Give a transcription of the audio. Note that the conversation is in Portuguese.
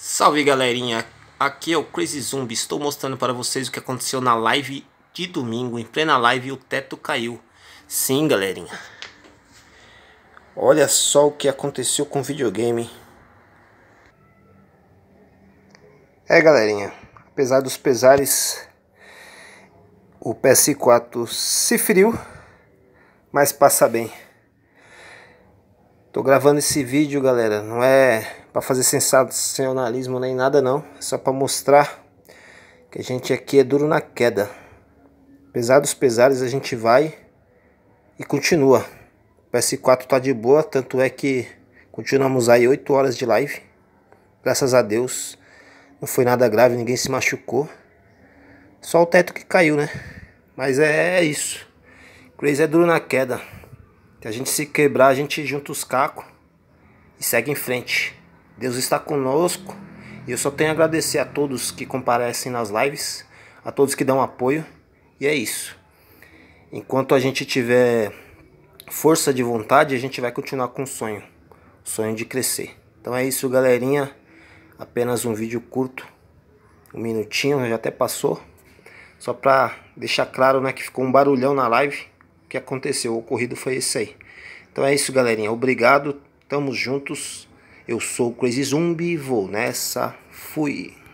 Salve galerinha, aqui é o Crazy Zumbi, estou mostrando para vocês o que aconteceu na live de domingo, em plena live o teto caiu. Sim galerinha, olha só o que aconteceu com o videogame. É galerinha, apesar dos pesares, o PS4 se feriu, mas passa bem. Tô gravando esse vídeo, galera, não é para fazer sensacionalismo nem nada não, é só para mostrar que a gente aqui é duro na queda. Apesar dos pesares, a gente vai e continua. O PS4 tá de boa, tanto é que continuamos aí 8 horas de live. Graças a Deus, não foi nada grave, ninguém se machucou. Só o teto que caiu, né? Mas é, é isso. Crazy é duro na queda. Que a gente se quebrar, a gente junta os cacos e segue em frente. Deus está conosco. E eu só tenho a agradecer a todos que comparecem nas lives, a todos que dão apoio. E é isso. Enquanto a gente tiver força de vontade, a gente vai continuar com o sonho. O sonho de crescer. Então é isso, galerinha. Apenas um vídeo curto. Um minutinho, já até passou. Só para deixar claro, né, que ficou um barulhão na live que aconteceu, o ocorrido foi esse aí. Então é isso, galerinha. Obrigado. Tamo juntos. Eu sou o Crazy Zumbi. Vou nessa. Fui.